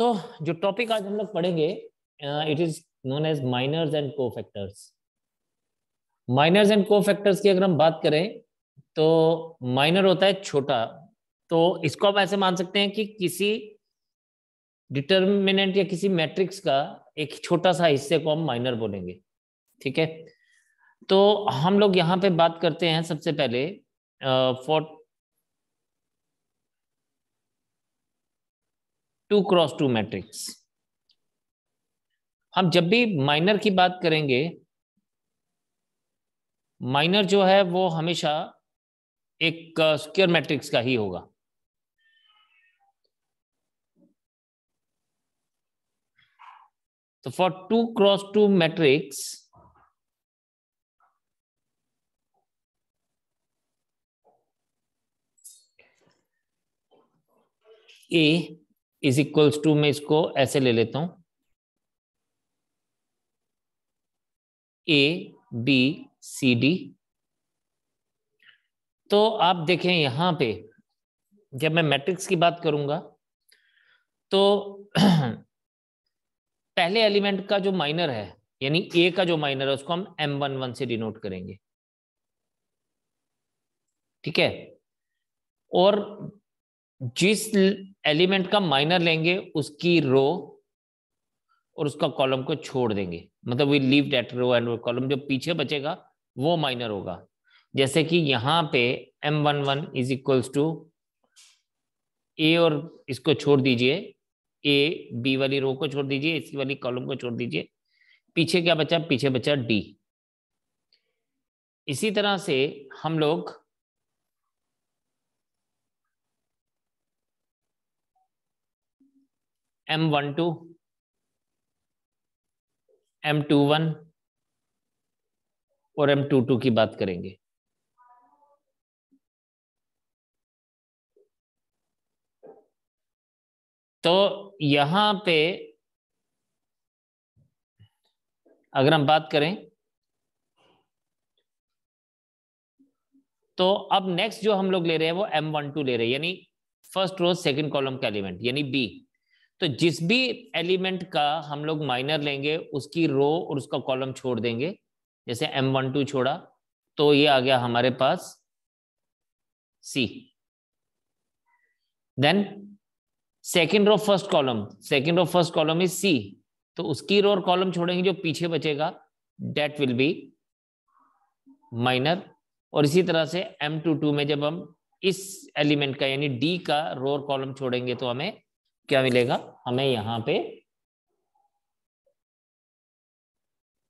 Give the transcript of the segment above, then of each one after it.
तो जो टॉपिक आज हम लोग पढ़ेंगे it is known as minors and cofactors minors and cofactors की अगर हम बात करें तो माइनर होता है छोटा तो इसको आप ऐसे मान सकते हैं कि किसी डिटर्मिनेंट या किसी मैट्रिक्स का एक छोटा सा हिस्से को हम माइनर बोलेंगे ठीक है तो हम लोग यहाँ पे बात करते हैं सबसे पहले for uh, two cross two matrix हम जब भी माइनर की बात करेंगे माइनर जो है वो हमेशा एक स्क्योर मैट्रिक्स का ही होगा तो for two cross two matrix A is equals to मैं इसको ऐसे ले लेता हूं ए बी सी डी तो आप देखें यहां पे जब मैं मैट्रिक्स की बात करूंगा तो पहले एलिमेंट का जो माइनर है यानी ए का जो माइनर है उसको हम एम वन वन से डिनोट करेंगे ठीक है और जिस एलिमेंट का माइनर लेंगे उसकी रो और उसका कॉलम को छोड़ देंगे मतलब we leave that row and column जो पीछे बचेगा वो माइनर होगा जैसे कि यहां पे M one one is equals to A और इसको छोड़ दीजिए ए बी वाली रो को छोड़ दीजिए इसी वाली कॉलम को छोड़ दीजिए पीछे क्या बचा पीछे बचा डी इसी तरह से हम लोग M one two M two one और एम टू टू की बात करेंगे तो यहां पे अगर हम बात करें तो अब नेक्स्ट जो हम लोग ले रहे हैं वो एम वन टू ले रहे हैं यानी फर्स्ट रो सेकंड कॉलम का एलिमेंट यानी बी तो जिस भी एलिमेंट का हम लोग माइनर लेंगे उसकी रो और उसका कॉलम छोड़ देंगे जैसे एम वन टू छोड़ा तो ये आ गया हमारे पास C then second row first column second row first column is C तो उसकी रो और कॉलम छोड़ेंगे जो पीछे बचेगा डेट विल बी माइनर और इसी तरह से एम टू टू में जब हम इस एलिमेंट का यानी डी का रो और कॉलम छोड़ेंगे तो हमें क्या मिलेगा हमें यहाँ पे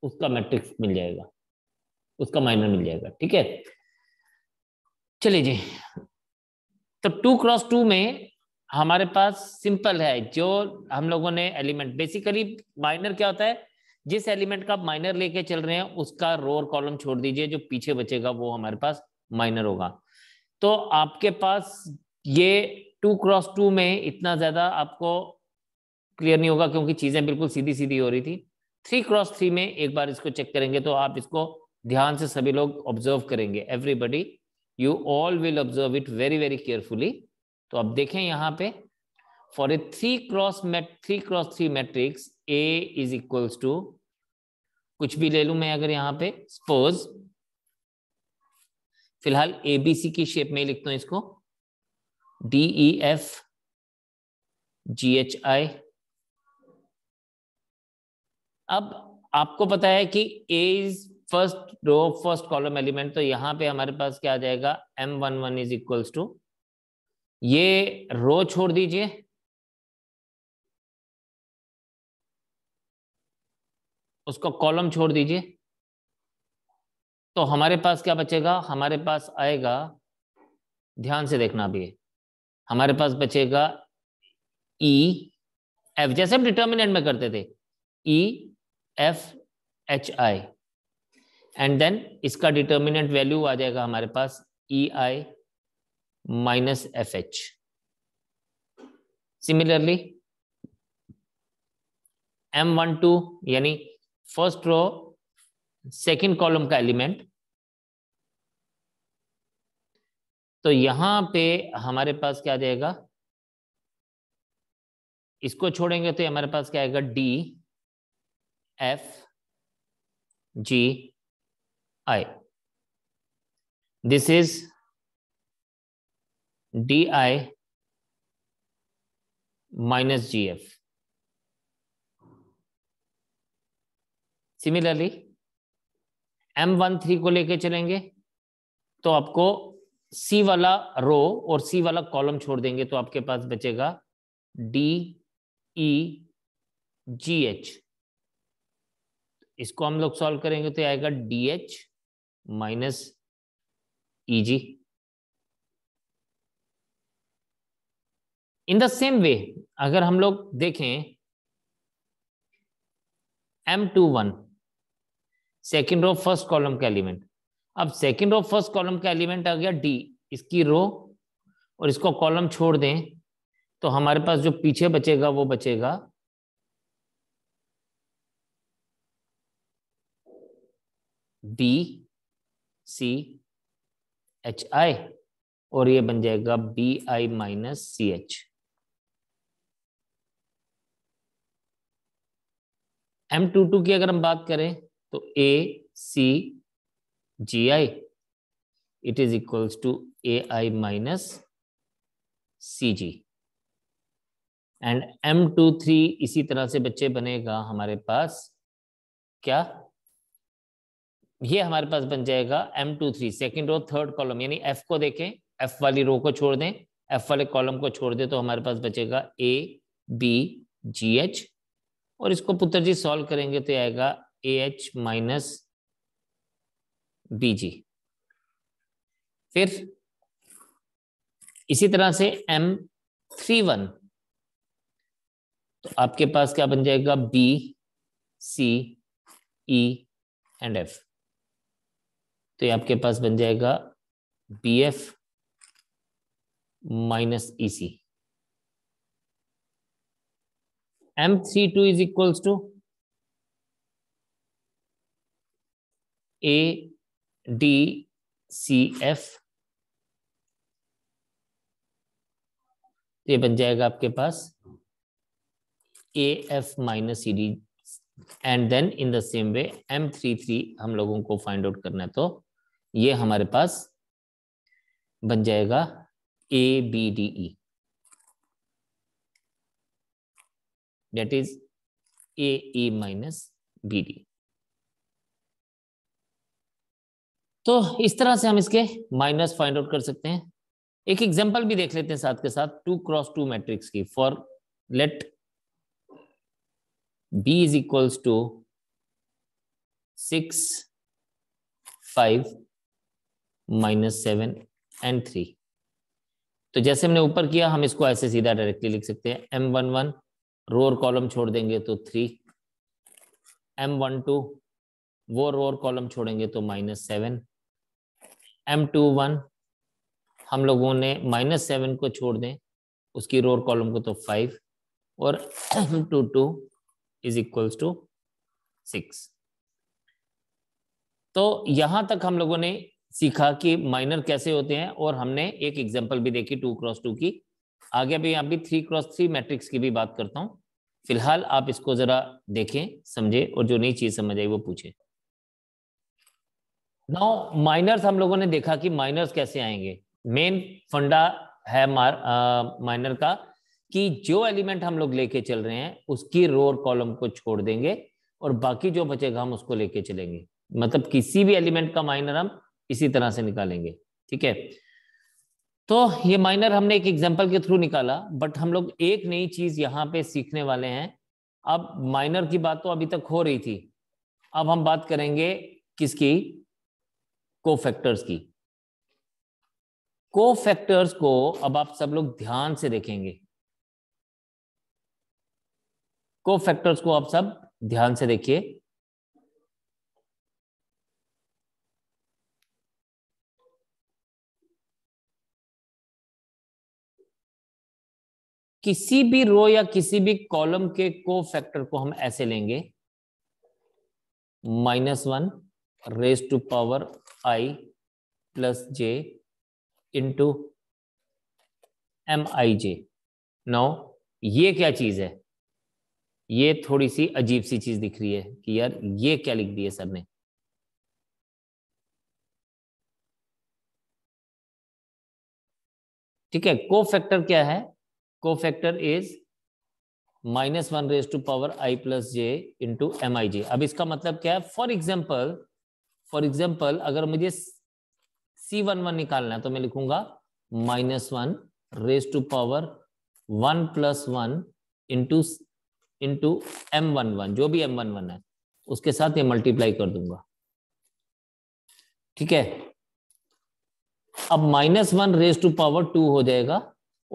उसका मैट्रिक्स मिल जाएगा उसका माइनर मिल जाएगा ठीक है चलिए जी तब टू क्रॉस टू में हमारे पास सिंपल है जो हम लोगों ने एलिमेंट बेसिकली माइनर क्या होता है जिस एलिमेंट का आप माइनर लेके चल रहे हैं उसका रो और कॉलम छोड़ दीजिए जो पीछे बचेगा वो हमारे पास माइनर होगा तो आपके पास ये टू क्रॉस टू में इतना ज्यादा आपको क्लियर नहीं होगा क्योंकि चीजें बिल्कुल सीधी सीधी हो रही थी थ्री क्रॉस थ्री में एक बार इसको चेक करेंगे तो आप इसको ध्यान से सभी लोग ऑब्जर्व करेंगे everybody you all will observe it very very carefully तो अब देखें यहाँ पे for A three cross three cross three matrix A is equals to कुछ भी ले लू मैं अगर यहाँ पे सपोज फिलहाल एबीसी की शेप में लिखता हूं इसको D E F G H I अब आपको पता है कि A is first row first column element तो यहां पे हमारे पास क्या आ जाएगा M one one is equals to ये रो छोड़ दीजिए उसको कॉलम छोड़ दीजिए तो हमारे पास क्या बचेगा हमारे पास आएगा ध्यान से देखना अभी हमारे पास बचेगा ई e, एफ जैसे हम डिटर्मिनेंट में करते थे E F H I and then इसका डिटर्मिनेंट वैल्यू आ जाएगा हमारे पास E I minus F H similarly M one two यानी फर्स्ट रो सेकेंड कॉलम का एलिमेंट तो यहां पे हमारे पास क्या जाएगा इसको छोड़ेंगे तो हमारे पास क्या आएगा D F G I this is D I minus G F similarly M one three को लेके चलेंगे तो आपको सी वाला रो और सी वाला कॉलम छोड़ देंगे तो आपके पास बचेगा डी ई जी एच इसको हम लोग सॉल्व करेंगे तो आएगा D H minus E G in the same way अगर हम लोग देखें M two one second row first column का एलिमेंट अब सेकेंड रो फर्स्ट कॉलम का एलिमेंट आ गया डी इसकी रो और इसको कॉलम छोड़ दें तो हमारे पास जो पीछे बचेगा वो बचेगा बी सी एच आई और ये बन जाएगा B I minus C H M two two की अगर हम बात करें तो A C GI, it is equals to AI minus CG. And M two three इसी तरह से बच्चे बनेगा हमारे पास क्या ये हमारे पास बन जाएगा M two three second row third column यानी एफ को देखें एफ वाली रो को छोड़ दें एफ वाले कॉलम को छोड़ दें तो हमारे पास बचेगा ए बी जी एच और इसको पुत्र जी सॉल्व करेंगे तो आएगा ए एच माइनस बीजी फिर इसी तरह से एम थ्री वन तो आपके पास क्या बन जाएगा B C E and F तो ये आपके पास बन जाएगा B F minus E C M three two is equals to A D C F ये बन जाएगा आपके पास A F minus E D and then in the same way M three three हम लोगों को फाइंड आउट करना है तो ये हमारे पास बन जाएगा A B D E det is A E minus B D तो इस तरह से हम इसके माइनस फाइंड आउट कर सकते हैं एक एग्जाम्पल भी देख लेते हैं साथ के साथ टू क्रॉस टू मैट्रिक्स की for let B is equals to six five minus seven and three तो जैसे हमने ऊपर किया हम इसको ऐसे सीधा डायरेक्टली लिख सकते हैं एम वन वन रो और कॉलम छोड़ देंगे तो थ्री एम वन टू वो रो और कॉलम छोड़ेंगे तो minus seven M two one हम लोगों ने माइनस सेवन को छोड़ दें उसकी रोर कॉलम को तो फाइव और M two two is equals to six तो यहां तक हम लोगों ने सीखा कि माइनर कैसे होते हैं और हमने एक एग्जाम्पल भी देखी टू क्रॉस टू की आगे भी यहाँ भी थ्री क्रॉस थ्री मैट्रिक्स की भी बात करता हूँ फिलहाल आप इसको जरा देखें समझे और जो नई चीज समझ आई वो पूछे नाउ माइनर्स हम लोगों ने देखा कि माइनर्स कैसे आएंगे मेन फंडा है माइनर का कि जो एलिमेंट हम लोग लेके चल रहे हैं उसकी रो और कॉलम को छोड़ देंगे और बाकी जो बचेगा हम उसको लेके चलेंगे मतलब किसी भी एलिमेंट का माइनर हम इसी तरह से निकालेंगे ठीक है तो ये माइनर हमने एक एग्जाम्पल के थ्रू निकाला बट हम लोग एक नई चीज यहाँ पे सीखने वाले हैं अब माइनर की बात तो अभी तक हो रही थी अब हम बात करेंगे किसकी कोफैक्टर्स की कोफैक्टर्स को अब आप सब लोग ध्यान से देखेंगे कोफैक्टर्स को आप सब ध्यान से देखिए किसी भी रो या किसी भी कॉलम के को फैक्टर को हम ऐसे लेंगे minus one raise to power I plus J into M I J नौ ये क्या चीज है ये थोड़ी सी अजीब सी चीज दिख रही है कि यार ये क्या लिख दी है सर ने ठीक है को फैक्टर क्या है cofactor is minus one raise to power I plus J into M I J अब इसका मतलब क्या है फॉर एग्जाम्पल फॉर एग्जाम्पल अगर मुझे सी वन वन निकालना है तो मैं लिखूंगा minus one raise to power one plus one into into M one one जो भी एम वन वन है उसके साथ ये मल्टीप्लाई कर दूंगा ठीक है अब minus one raise to power two हो जाएगा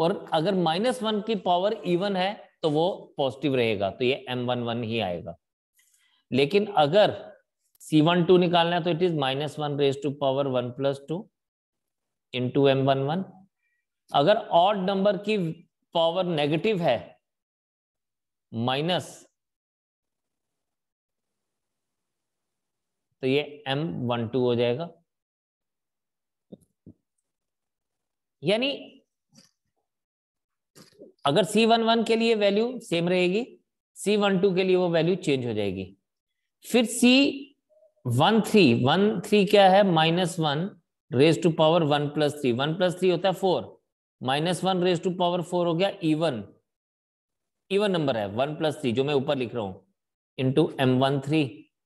और अगर माइनस वन की पावर इवन है तो वो पॉजिटिव रहेगा तो ये एम वन वन ही आएगा लेकिन अगर सी वन टू निकालना है तो it is minus one raise to power one plus two into M one one अगर ऑड नंबर की पावर नेगेटिव है माइनस तो ये एम वन टू हो जाएगा यानी अगर सी वन वन के लिए वैल्यू सेम रहेगी सी वन टू के लिए वो वैल्यू चेंज हो जाएगी फिर C one three one three क्या है minus one raise to power one plus three one plus three होता है four minus one raise to power four हो गया इवन इवन नंबर है वन प्लस थ्री जो मैं ऊपर लिख रहा हूं इंटू एम वन थ्री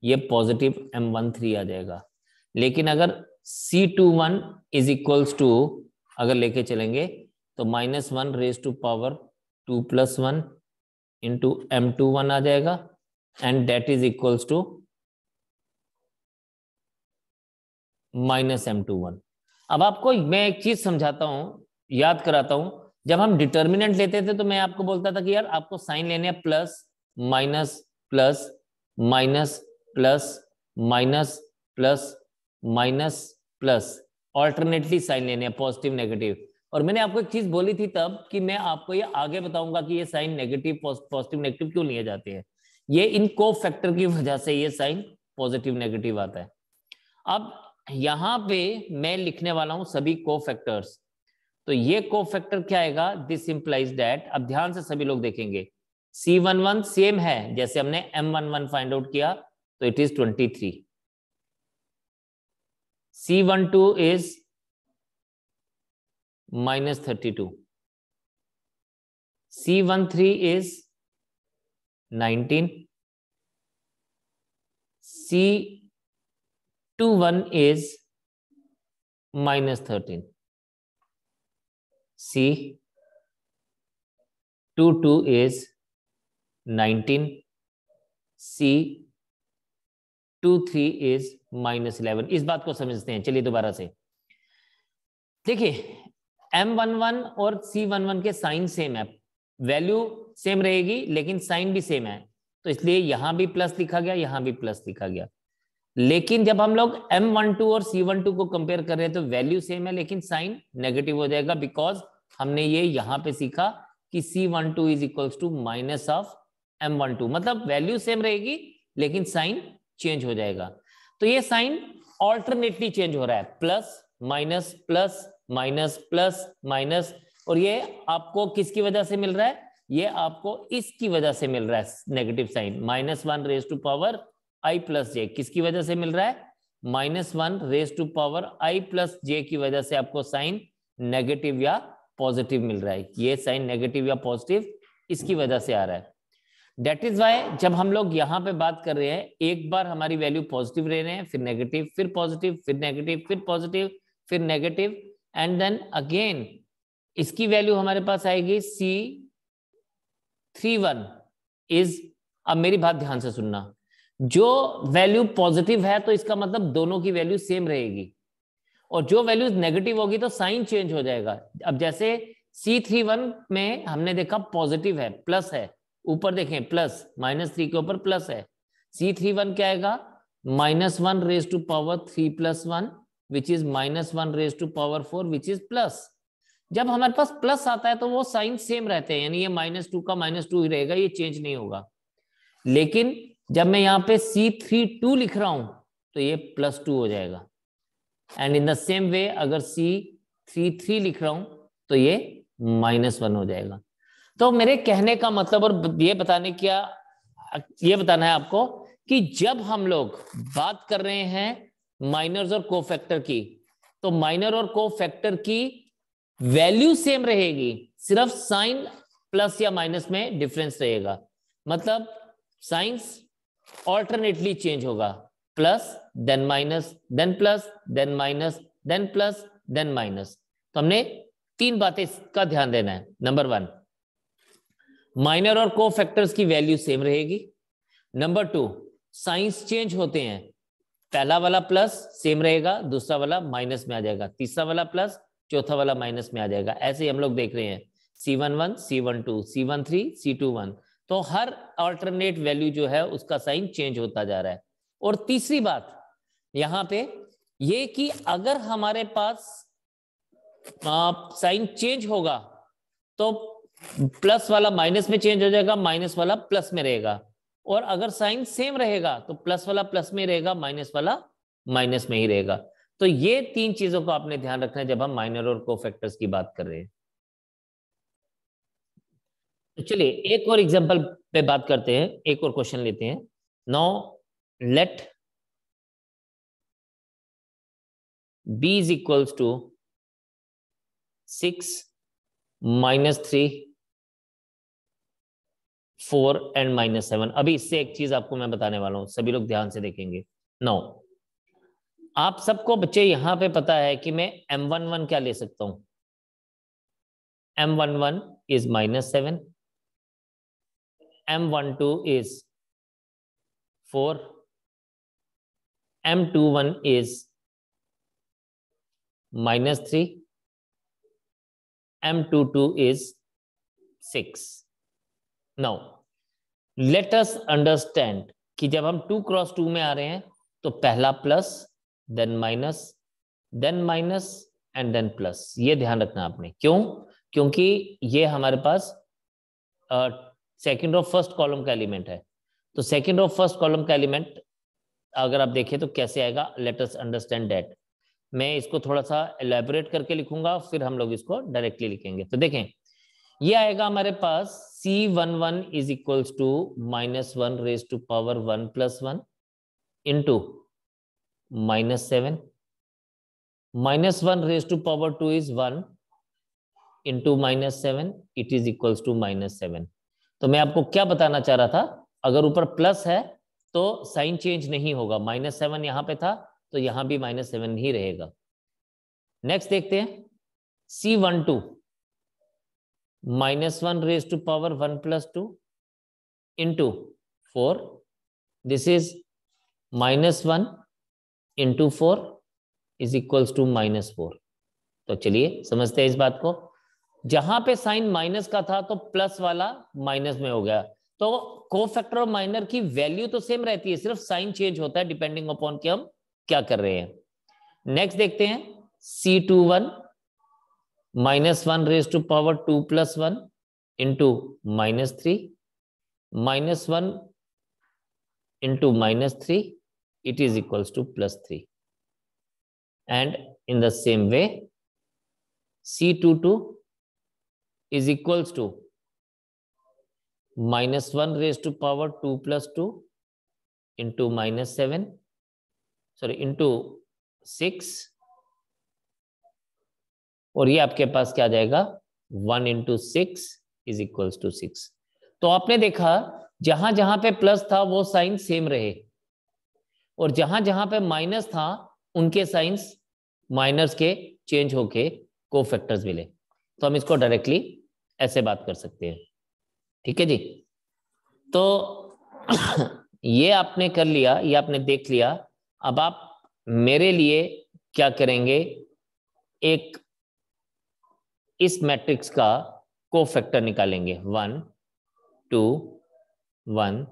ये पॉजिटिव एम वन थ्री आ जाएगा लेकिन अगर C two one is equals to अगर लेके चलेंगे तो minus one raise to power two plus one into M two one आ जाएगा and det is equals to minus M two one अब आपको मैं एक चीज समझाता हूं याद कराता हूं जब हम डिटर्मिनेंट लेते थे तो मैं आपको बोलता था कि यार आपको साइन लेने plus minus plus minus plus minus plus minus plus alternately sign लेने हैं पॉजिटिव नेगेटिव और मैंने आपको एक चीज बोली थी तब कि मैं आपको ये आगे बताऊंगा कि ये साइन नेगेटिव पॉजिटिव नेगेटिव क्यों लिए जाते हैं ये इन को फैक्टर की वजह से ये साइन पॉजिटिव नेगेटिव आता है अब यहां पे मैं लिखने वाला हूं सभी को फैक्टर्स तो ये को फैक्टर क्या आएगा दिस इंप्लाइज दैट अब ध्यान से सभी लोग देखेंगे सी वन वन सेम है जैसे हमने M one one find out किया तो it is twenty three C one two is C one C13 is 19. C two one is minus thirteen C two two is nineteen C two three is minus eleven इस बात को समझते हैं चलिए दोबारा से देखिए m11 और c11 के साइन सेम है वैल्यू सेम रहेगी लेकिन साइन भी सेम है तो इसलिए यहां भी प्लस लिखा गया यहां भी प्लस लिखा गया लेकिन जब हम लोग M12 और C12 को कंपेयर कर रहे हैं तो वैल्यू सेम है लेकिन साइन नेगेटिव हो जाएगा बिकॉज हमने ये यहां पे सीखा कि C12 is equal to minus of two मतलब वैल्यू सेम रहेगी लेकिन साइन चेंज हो जाएगा तो ये साइन ऑल्टरनेटली चेंज हो रहा है plus minus plus minus plus minus और ये आपको किसकी वजह से मिल रहा है ये आपको इसकी वजह से मिल रहा है negative sign minus one raise to power I plus J किसकी वजह से मिल रहा है minus one raise to power I plus J की वजह से आपको साइन नेगेटिव या पॉजिटिव मिल रहा है ये साइन नेगेटिव या पॉजिटिव इसकी वजह से आ रहा है डेट इज वाई जब हम लोग यहाँ पे बात कर रहे हैं एक बार हमारी वैल्यू पॉजिटिव रह रहे हैं फिर नेगेटिव फिर पॉजिटिव फिर नेगेटिव फिर पॉजिटिव फिर नेगेटिव एंड देन अगेन इसकी वैल्यू हमारे पास आएगी सी थ्री वन इज अब मेरी बात ध्यान से सुनना जो वैल्यू पॉजिटिव है तो इसका मतलब दोनों की वैल्यू सेम रहेगी और जो वैल्यू नेगेटिव होगी तो साइन चेंज हो जाएगा अब जैसे सी थ्री वन में हमने देखा पॉजिटिव है प्लस है ऊपर देखें प्लस माइनस थ्री के ऊपर प्लस है सी थ्री वन क्या आएगा minus one raise to power three plus one which is minus one raise to power four which is plus जब हमारे पास प्लस आता है तो वो साइन सेम रहते हैं यानी ये माइनस टू का माइनस टू ही रहेगा ये चेंज नहीं होगा लेकिन जब मैं यहाँ पे सी थ्री टू लिख रहा हूं तो ये प्लस टू हो जाएगा and in the same way अगर सी थ्री थ्री लिख रहा हूं तो ये माइनस वन हो जाएगा तो मेरे कहने का मतलब और ये बताने क्या ये बताना है आपको कि जब हम लोग बात कर रहे हैं माइनर्स और को फैक्टर की तो माइनर और को फैक्टर की वैल्यू सेम रहेगी सिर्फ साइन प्लस या माइनस में डिफरेंस रहेगा मतलब साइंस ऑल्टरनेटली चेंज होगा plus then minus then plus then minus then plus then minus तो हमने तीन बातें का ध्यान देना है नंबर वन माइनर और को फैक्टर्स की वैल्यू सेम रहेगी नंबर टू साइंस चेंज होते हैं पहला वाला प्लस सेम रहेगा दूसरा वाला माइनस में आ जाएगा तीसरा वाला प्लस चौथा वाला माइनस में आ जाएगा ऐसे ही हम लोग देख रहे हैं C one one C one two C one three C two one तो हर अल्टरनेट वैल्यू जो है उसका साइन चेंज होता जा रहा है और तीसरी बात यहां पे ये कि अगर हमारे पास साइन चेंज होगा तो प्लस वाला माइनस में चेंज हो जाएगा माइनस वाला प्लस में रहेगा और अगर साइन सेम रहेगा तो प्लस वाला प्लस में रहेगा माइनस वाला माइनस में ही रहेगा तो ये तीन चीजों को आपने ध्यान रखना है जब हम माइनर और को फैक्टर्स की बात कर रहे हैं तो चलिए एक और एग्जाम्पल पे बात करते हैं एक और क्वेश्चन लेते हैं now let B is equals to six minus three four and minus seven अभी इससे एक चीज आपको मैं बताने वाला हूं सभी लोग ध्यान से देखेंगे नौ आप सबको बच्चे यहां पे पता है कि मैं m11 क्या ले सकता हूं m11 one is minus seven M one two is four M12 is 4, M21 is minus 3, two is 6. Now, let us understand कि जब हम टू क्रॉस टू में आ रहे हैं तो पहला plus then minus then minus and then plus ये ध्यान रखना आपने क्यों क्योंकि ये हमारे पास सेकेंड और फर्स्ट कॉलम का एलिमेंट है तो सेकेंड और फर्स्ट कॉलम का एलिमेंट अगर आप देखें तो कैसे आएगा लेटस अंडरस्टैंड डेट मैं इसको थोड़ा सा एलेबोरेट करके लिखूंगा फिर हम लोग इसको डायरेक्टली लिखेंगे तो देखें ये आएगा हमारे पास C one one is equals to minus one raise to power one plus one into minus seven minus one raise to power two is one into minus seven it is equals to minus seven तो मैं आपको क्या बताना चाह रहा था अगर ऊपर प्लस है तो साइन चेंज नहीं होगा माइनस सेवन यहां पे था तो यहां भी माइनस सेवन ही रहेगा नेक्स्ट देखते हैं C one two minus one raise to power one plus two into four this is minus one into four is equals to minus four तो चलिए समझते हैं इस बात को जहां पे साइन माइनस का था तो प्लस वाला माइनस में हो गया तो को फैक्टर और माइनर की वैल्यू तो सेम रहती है सिर्फ साइन चेंज होता है डिपेंडिंग अपॉन कि हम क्या कर रहे हैं नेक्स्ट देखते हैं C two one minus one raise to power two plus one into minus three minus one into minus three it is equal to plus three and in the same way C two two is equals to minus 1 raised to power 2 plus 2 into minus 7 sorry into 6 और ये आपके पास क्या जाएगा one into six is equals to six तो आपने देखा जहां जहां पे प्लस था वो साइन सेम रहे और जहां जहां पे माइनस था उनके साइंस माइनस के चेंज होके को फैक्टर्स मिले तो हम इसको डायरेक्टली ऐसे बात कर सकते हैं ठीक है जी तो ये आपने कर लिया ये आपने देख लिया अब आप मेरे लिए क्या करेंगे एक इस मैट्रिक्स का को फैक्टर निकालेंगे one two one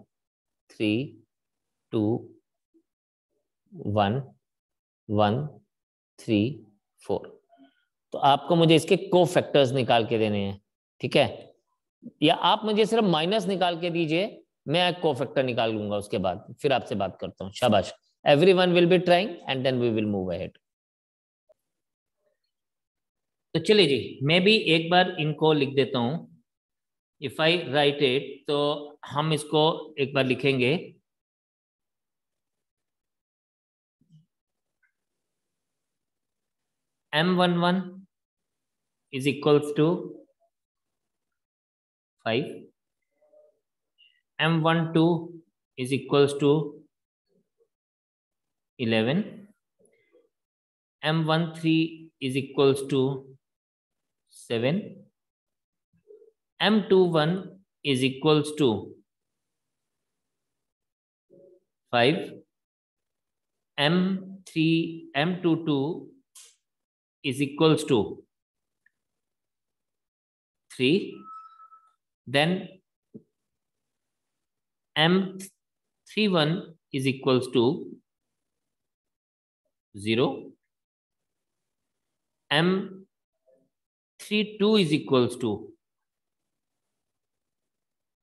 three two one one three four तो आपको मुझे इसके को फैक्टर्स निकाल के देने हैं ठीक है या आप मुझे सिर्फ माइनस निकाल के दीजिए मैं एक फैक्टर निकाल लूंगा उसके बाद फिर आपसे बात करता हूँ शाबाश every one will be trying and then we will move ahead तो चलिए जी मैं भी एक बार इनको लिख देता हूं इफ आई राइट इट तो हम इसको एक बार लिखेंगे M one one is equals to 5 m12 is equals to 11 m13 is equals to 7 m21 is equals to 5 m3 m22 is equals to 3 then M31 is equals to 0. M32 is equals to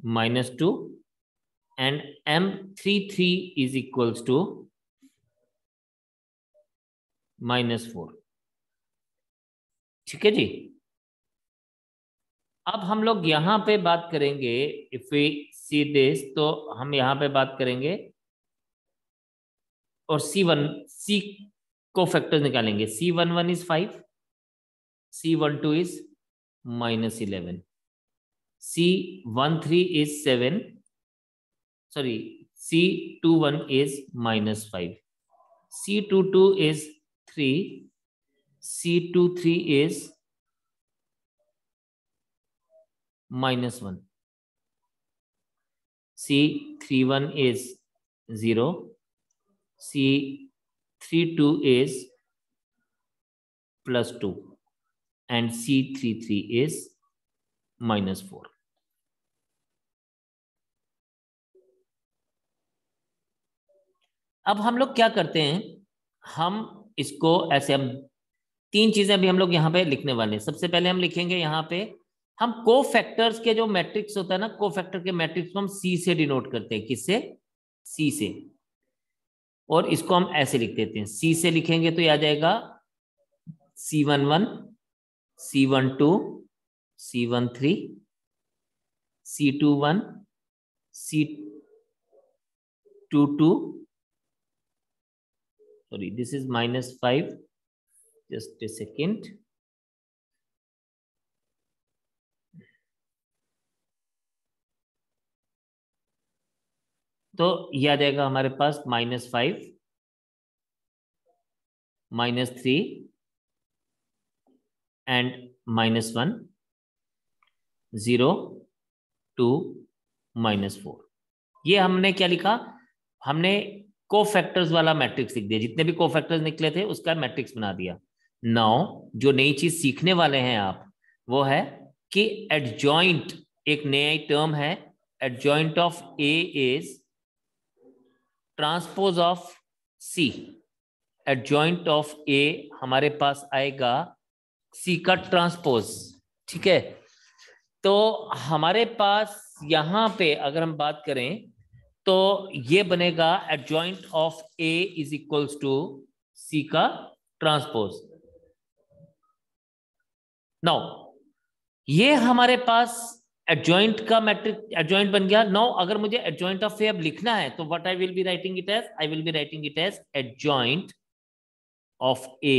minus 2 and M33 is equals to minus 4. ठीक है जी अब हम लोग यहाँ पे बात करेंगे if we see this तो हम यहाँ पे बात करेंगे और सी वन सी को फैक्टर निकालेंगे C one one is five C one two is minus eleven C one three is seven sorry C two one is minus five C two two is three C two three is minus 1. Three is 0. Plus is plus 2. And three is minus 4. अब हम लोग क्या करते हैं हम इसको ऐसे हम तीन चीजें अभी हम लोग यहां पे लिखने वाले हैं सबसे पहले हम लिखेंगे यहां पे हम को फैक्टर्स के जो मैट्रिक्स होता है ना को फैक्टर के मैट्रिक्स को हम सी से डिनोट करते हैं किससे सी से और इसको हम ऐसे लिख देते हैं सी से लिखेंगे तो ये आ जाएगा C one one C one two C one three C two one C two two sorry this is minus five just a second तो यह आ जाएगा हमारे पास minus five minus three and minus one zero two minus four ये हमने क्या लिखा हमने को फैक्टर्स वाला मैट्रिक्स लिख दिया जितने भी को फैक्टर्स निकले थे उसका मैट्रिक्स बना दिया नाउ जो नई चीज सीखने वाले हैं आप वो है कि एडजॉइंट एक नया टर्म है adjoint of A is transpose of C adjoint of A हमारे पास आएगा सी का ट्रांसपोज ठीक है तो हमारे पास यहां पे अगर हम बात करें तो ये बनेगा adjoint of A is equals to C का ट्रांसपोज नाउ ये हमारे पास एडजॉइंट का मैट्रिक एडजॉइंट बन गया नो अगर मुझे एडजॉइंट ऑफ फेब लिखना है तो what I will be writing it as I will be writing it as adjoint of A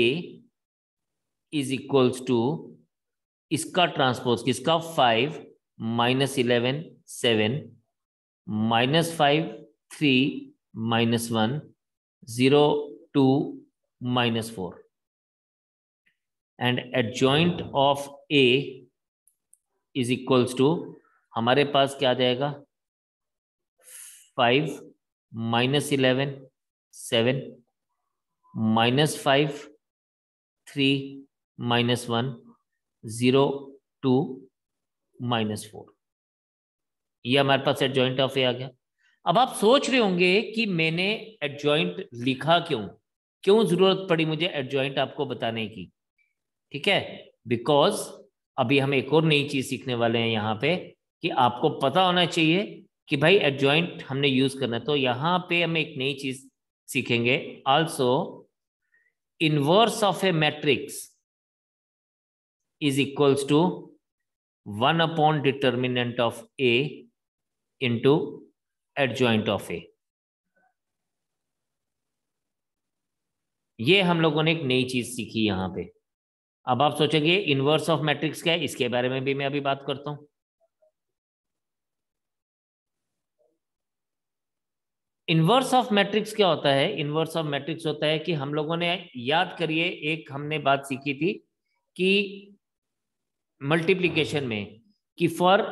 is equals to इसका ट्रांसपोज किसका five minus eleven seven minus five three minus one zero two minus four and adjoint of A is equals to हमारे पास क्या आ जाएगा five minus eleven seven minus five three minus one zero two minus four ये हमारे पास adjoint of ए आ गया अब आप सोच रहे होंगे कि मैंने एडजॉइंट लिखा क्यों क्यों जरूरत पड़ी मुझे एडजॉइंट आपको बताने की ठीक है बिकॉज अभी हम एक और नई चीज सीखने वाले हैं यहाँ पे कि आपको पता होना चाहिए कि भाई एडजॉइंट हमने यूज करना तो यहाँ पे हम एक नई चीज सीखेंगे also inverse of A matrix is equals to one upon determinant of A into adjoint of A ये हम लोगों ने एक नई चीज सीखी यहां पे अब आप सोचेंगे इनवर्स ऑफ मैट्रिक्स क्या है इसके बारे में भी मैं अभी बात करता हूं इनवर्स ऑफ मैट्रिक्स क्या होता है इनवर्स ऑफ मैट्रिक्स होता है कि हम लोगों ने याद करिए एक हमने बात सीखी थी कि मल्टीप्लीकेशन में कि for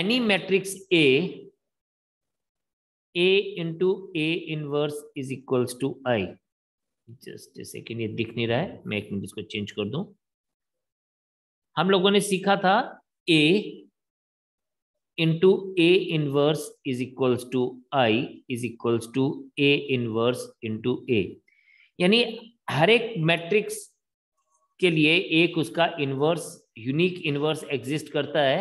any matrix A A into A inverse is equals to I just second ये दिख नहीं रहा है मैं एक मिनट इसको चेंज कर दूं हम लोगों ने सीखा था A into A inverse is equals to I is equals to A inverse into A यानी हर एक मैट्रिक्स के लिए एक उसका इनवर्स यूनिक इनवर्स एग्जिस्ट करता है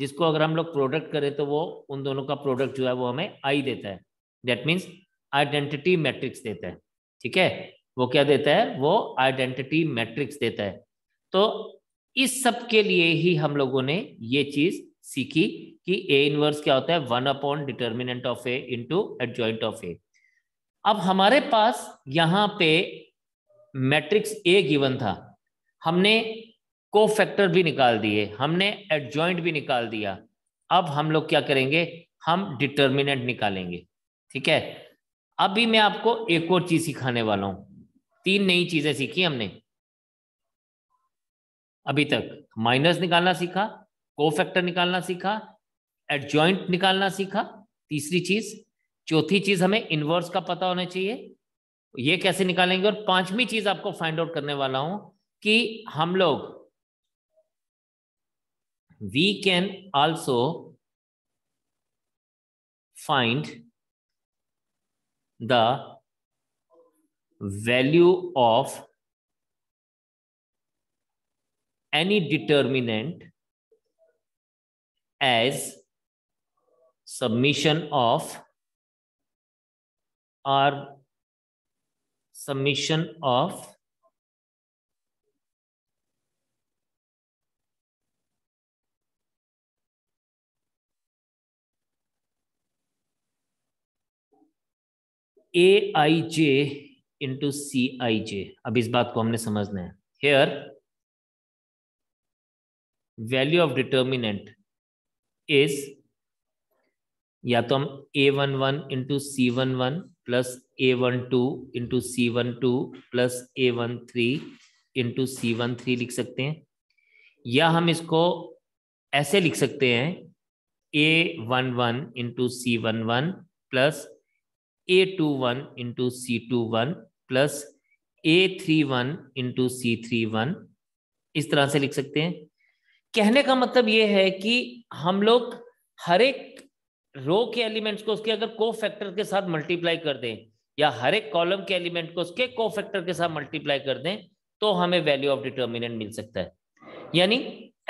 जिसको अगर हम लोग प्रोडक्ट करें तो वो उन दोनों का प्रोडक्ट जो है वो हमें आई देता है दैट मीन्स आइडेंटिटी मैट्रिक्स देता है ठीक है वो क्या देता है वो आइडेंटिटी मैट्रिक्स देता है तो इस सब के लिए ही हम लोगों ने ये चीज सीखी कि ए इनवर्स क्या होता है one upon determinant of A into adjoint of A अब हमारे पास यहां पे मैट्रिक्स ए गिवन था हमने को फैक्टर भी निकाल दिए हमने एडजॉइंट भी निकाल दिया अब हम लोग क्या करेंगे हम डिटर्मिनेंट निकालेंगे ठीक है अभी मैं आपको एक और चीज सिखाने वाला हूं तीन नई चीजें सीखी हमने अभी तक माइनस निकालना सीखा को फैक्टर निकालना सीखा एडजॉइंट निकालना सीखा तीसरी चीज चौथी चीज हमें इनवर्स का पता होना चाहिए ये कैसे निकालेंगे और पांचवी चीज आपको फाइंड आउट करने वाला हूं कि हम लोग we can also find the value of any determinant as submission of or submission of A I J into C I J अब इस बात को हमने समझना है here value of determinant is या तो हम A one one into C one one plus A one two into C one two plus A one three into C one three लिख सकते हैं या हम इसको ऐसे लिख सकते हैं A one one into C one one plus A two one into C two one plus A three one into C three one इस तरह से लिख सकते हैं कहने का मतलब यह है कि हम लोग हर एक रो के एलिमेंट्स को उसके अगर को फैक्टर के साथ मल्टीप्लाई कर दें या हर एक कॉलम के एलिमेंट को उसके को फैक्टर के साथ मल्टीप्लाई कर दें तो हमें वैल्यू ऑफ डिटर्मिनेंट मिल सकता है यानी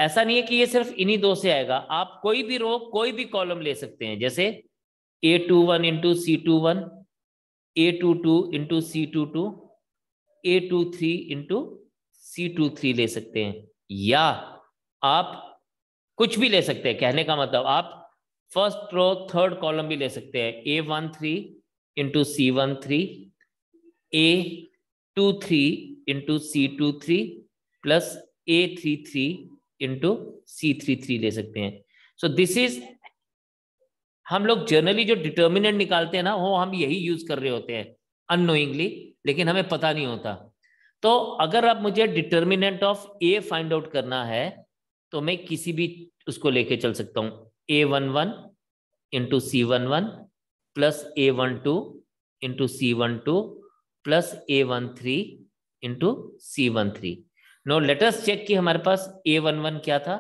ऐसा नहीं है कि ये सिर्फ इन्हीं दो से आएगा आप कोई भी रो कोई भी कॉलम ले सकते हैं जैसे A two one into C two one A two two into C two two A two three into C two three ले सकते हैं या आप कुछ भी ले सकते हैं कहने का मतलब आप फर्स्ट रो थर्ड कॉलम भी ले सकते हैं A one three into C one three A two three into C two three plus A three three into C three three ले सकते हैं सो दिस इज हम लोग जनरली जो डिटर्मिनेंट निकालते हैं ना वो हम यही यूज कर रहे होते हैं अनोइंगली लेकिन हमें पता नहीं होता तो अगर आप मुझे determinant of A find out करना है तो मैं किसी भी उसको लेके चल सकता हूं A one one into C one one plus A one two into C one two plus A one three into C one three no let's check कि हमारे पास ए वन वन क्या था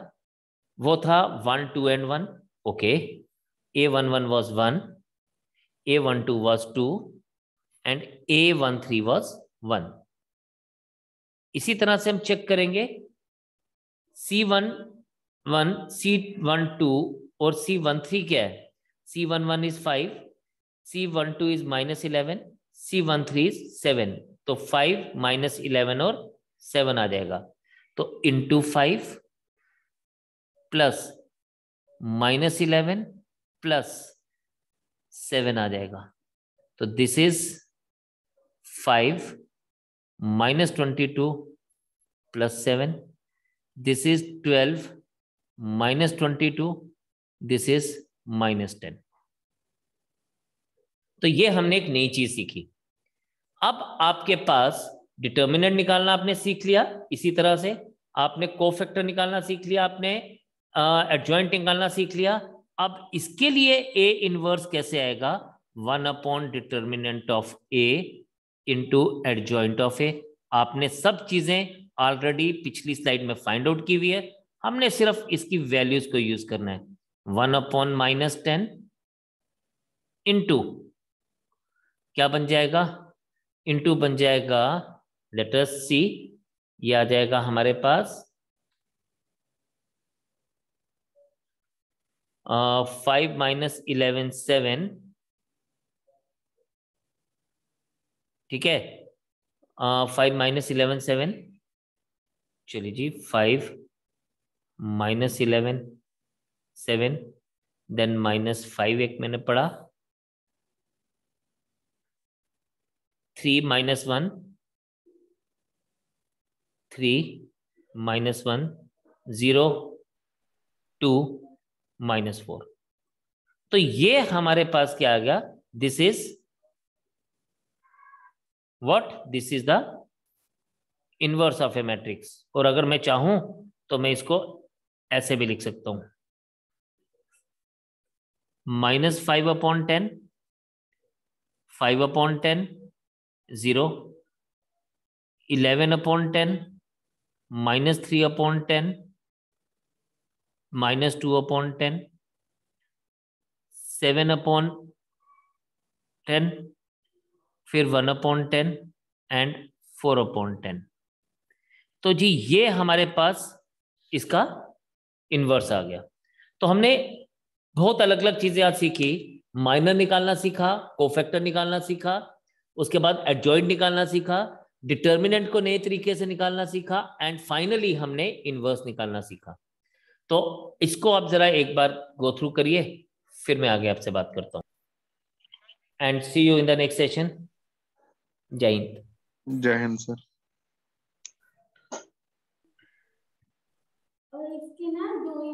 वो था one two and one okay A one one was one A one two was two and A one three was one इसी तरह से हम चेक करेंगे C one one C one two और सी वन थ्री क्या है C one one is five C one two is minus eleven C one three is seven तो five minus eleven और सेवन आ जाएगा तो into five plus minus eleven plus seven आ जाएगा तो this is five minus twenty two plus seven this is 12 minus 22 this is minus 10 तो ये हमने एक नई चीज सीखी अब आपके पास डिटर्मिनेंट निकालना आपने सीख लिया इसी तरह से आपने कोफैक्टर निकालना सीख लिया आपने एडजॉइंट uh, निकालना सीख लिया अब इसके लिए ए इनवर्स कैसे आएगा one upon determinant of A into adjoint of A आपने सब चीजें ऑलरेडी पिछली स्लाइड में फाइंड आउट की हुई है हमने सिर्फ इसकी वैल्यूज को यूज करना है one upon minus ten into क्या बन जाएगा इंटू बन जाएगा लेटर सी ये आ जाएगा हमारे पास फाइव माइनस इलेवन सेवन ठीक है फाइव माइनस इलेवन सेवन चलिए जी five minus eleven seven then minus five एक मैंने पढ़ा three minus one three minus one zero two minus four तो ये हमारे पास क्या आ गया this is what this is the inverse of A matrix और अगर मैं चाहूं तो मैं इसको ऐसे भी लिख सकता हूं minus five upon ten five upon ten zero eleven upon ten minus three upon ten minus two upon ten seven upon ten फिर one upon ten and four upon ten तो जी ये हमारे पास इसका इन्वर्स आ गया तो हमने बहुत अलग अलग चीजें आज सीखी माइनर निकालना सीखा कोफैक्टर निकालना सीखा उसके बाद एडजॉइंट निकालना सीखा डिटर्मिनेंट को नए तरीके से निकालना सीखा एंड फाइनली हमने इनवर्स निकालना सीखा तो इसको आप जरा एक बार गो थ्रू करिए फिर मैं आगे आपसे बात करता हूँ and see you in the next session जय हिंद जय हिंद सर